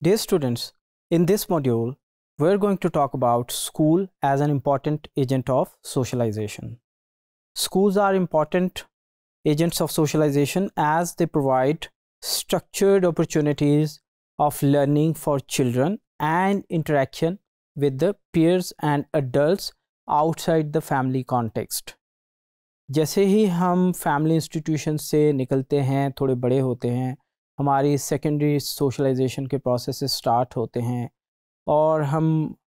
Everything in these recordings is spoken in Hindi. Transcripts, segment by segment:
Dear students, in this module, we're going to talk about school as an important agent of socialization. Schools are important agents of socialization as they provide structured opportunities of learning for children and interaction with the peers and adults outside the family context. जैसे ही हम फैमिली इंस्टीट्यूशन से निकलते हैं थोड़े बड़े होते हैं हमारी सेकेंडरी सोशलाइजेशन के प्रोसेस स्टार्ट होते हैं और हम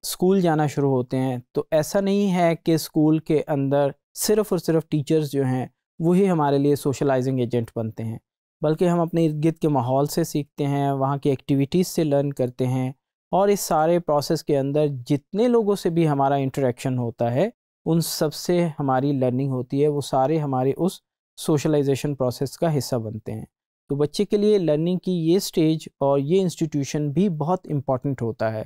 स्कूल जाना शुरू होते हैं तो ऐसा नहीं है कि स्कूल के अंदर सिर्फ और सिर्फ टीचर्स जो हैं वही हमारे लिए सोशलाइजिंग एजेंट बनते हैं बल्कि हम अपने इर्द गिर्द के माहौल से सीखते हैं वहाँ की एक्टिविटीज़ से लर्न करते हैं और इस सारे प्रोसेस के अंदर जितने लोगों से भी हमारा इंटरेक्शन होता है उन सब से हमारी लर्निंग होती है वो सारे हमारे उस सोशलाइजेशन प्रोसेस का हिस्सा बनते हैं तो बच्चे के लिए लर्निंग की ये स्टेज और ये इंस्टीट्यूशन भी बहुत इम्पॉर्टेंट होता है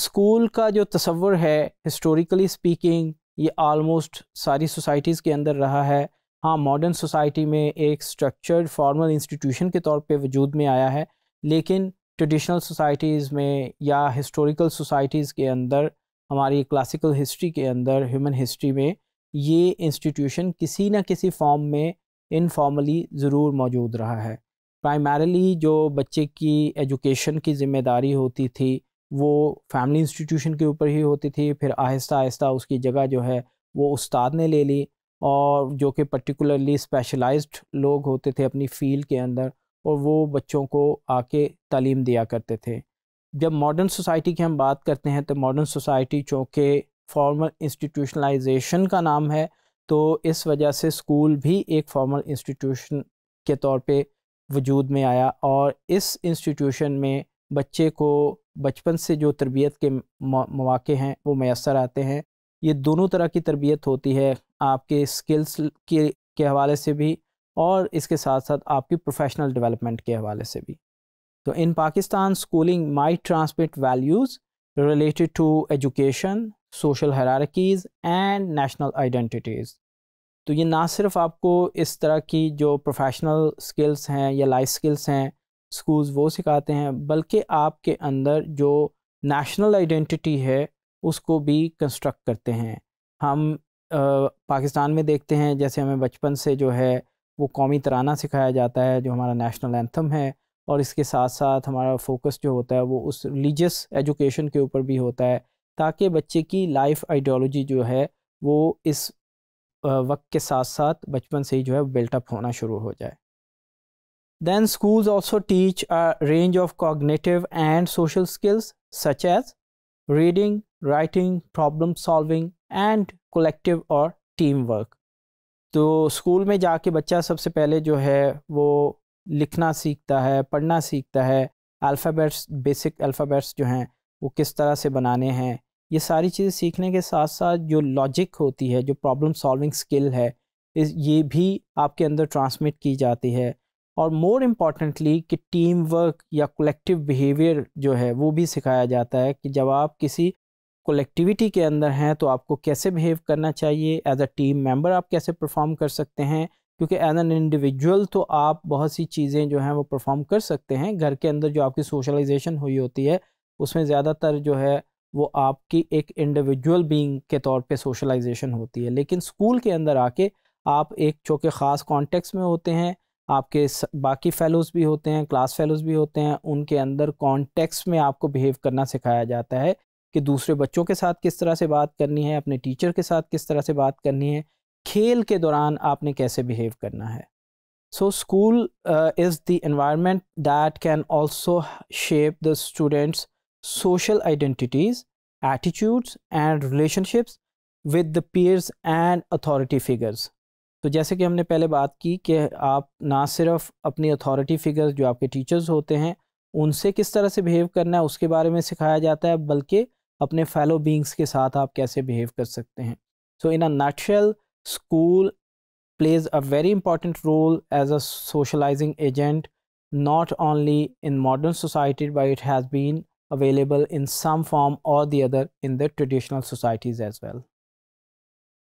स्कूल uh, का जो तस्वर है हिस्टोरिकली स्पीकिंग ये आलमोस्ट सारी सोसाइटीज़ के अंदर रहा है हाँ मॉडर्न सोसाइटी में एक स्ट्रक्चर्ड फॉर्मल इंस्टीट्यूशन के तौर पे वजूद में आया है लेकिन ट्रेडिशनल सोसाइटीज़ में या हिस्टोरिकल सोसाइटीज़ के अंदर हमारी क्लासिकल हिस्ट्री के अंदर ह्यूमन हिस्ट्री में ये इंस्टीट्यूशन किसी न किसी फॉर्म में इनफॉर्मली ज़रूर मौजूद रहा है प्राइमरली जो बच्चे की एजुकेशन की ज़िम्मेदारी होती थी वो फैमिली इंस्टीट्यूशन के ऊपर ही होती थी फिर आहिस्ता आहिस्ता उसकी जगह जो है वो उस्ताद ने ले ली और जो कि पर्टिकुलरली स्पेशलाइज्ड लोग होते थे अपनी फील्ड के अंदर और वो बच्चों को आके तालीम दिया करते थे जब मॉडर्न सोसाइटी की हम बात करते हैं तो मॉडर्न सोसाइटी चूँकि फॉर्मल इंस्टीट्यूशनलाइजेशन का नाम है तो इस वजह से स्कूल भी एक फॉर्मल इंस्टीट्यूशन के तौर पे वजूद में आया और इस इंस्टीट्यूशन में बच्चे को बचपन से जो तरबियत के मौाक़े हैं वो मैसर आते हैं ये दोनों तरह की तरबियत होती है आपके स्किल्स के के हवाले से भी और इसके साथ साथ आपकी प्रोफेशनल डेवलपमेंट के हवाले से भी तो in Pakistan schooling my transmit values related to education, social hierarchies and national identities. तो ये ना सिर्फ आपको इस तरह की जो प्रोफेशनल स्किल्स हैं या लाइफ स्किल्स हैं schools वो सिखाते हैं बल्कि आपके अंदर जो नेशनल आइडेंटिटी है उसको भी construct करते हैं हम आ, पाकिस्तान में देखते हैं जैसे हमें बचपन से जो है वो कौमी तराना सिखाया जाता है जो हमारा नेशनल एंथम है और इसके साथ साथ हमारा फोकस जो होता है वो उस रिलीजियस एजुकेशन के ऊपर भी होता है ताकि बच्चे की लाइफ आइडियोलॉजी जो है वो इस वक्त के साथ साथ बचपन से ही जो है बिल्टअप होना शुरू हो जाए than school also teach a range of cognitive and social skills such as reading writing problem solving and collective और टीम वर्क तो स्कूल में जाके बच्चा सबसे पहले जो है वो लिखना सीखता है पढ़ना सीखता है अल्फ़ाबेट्स बेसिक अल्फ़ाबेट्स जो हैं वो किस तरह से बनाने हैं ये सारी चीज़ें सीखने के साथ साथ जो लॉजिक होती है जो प्रॉब्लम सॉल्विंग स्किल है इस ये भी आपके अंदर ट्रांसमिट की जाती है और मोर इम्पॉर्टेंटली कि टीम वर्क या कलेक्टिव बिहेवियर जो है वो भी सिखाया जाता है कि जब आप किसी कलेक्टिविटी के अंदर हैं तो आपको कैसे बिहेव करना चाहिए एज अ टीम मेंबर आप कैसे परफॉर्म कर सकते हैं क्योंकि एज एन इंडिविजुअल तो आप बहुत सी चीज़ें जो हैं वो परफॉर्म कर सकते हैं घर के अंदर जो आपकी सोशलाइजेशन हुई होती है उसमें ज़्यादातर जो है वो आपकी एक इंडिविजुअल बींग के तौर पे सोशलाइजेशन होती है लेकिन स्कूल के अंदर आके आप एक चूँकि ख़ास कॉन्टेक्स्ट में होते हैं आपके बाकी फेलोज़ भी होते हैं क्लास फेलोज़ भी होते हैं उनके अंदर कॉन्टेक्स्ट में आपको बिहेव करना सिखाया जाता है कि दूसरे बच्चों के साथ किस तरह से बात करनी है अपने टीचर के साथ किस तरह से बात करनी है खेल के दौरान आपने कैसे बिहेव करना है so school is the environment that can also shape the students social identities attitudes and relationships with the peers and authority figures तो जैसे कि हमने पहले बात की कि आप ना सिर्फ अपनी अथॉरिटी फिगर्स जो आपके टीचर्स होते हैं उनसे किस तरह से बिहेव करना है उसके बारे में सिखाया जाता है बल्कि अपने फेलो बींग्स के साथ आप कैसे बिहेव कर सकते हैं so in a natural school plays a very important role as a socializing agent not only in modern society but it has been available in some form or the other in the traditional societies as well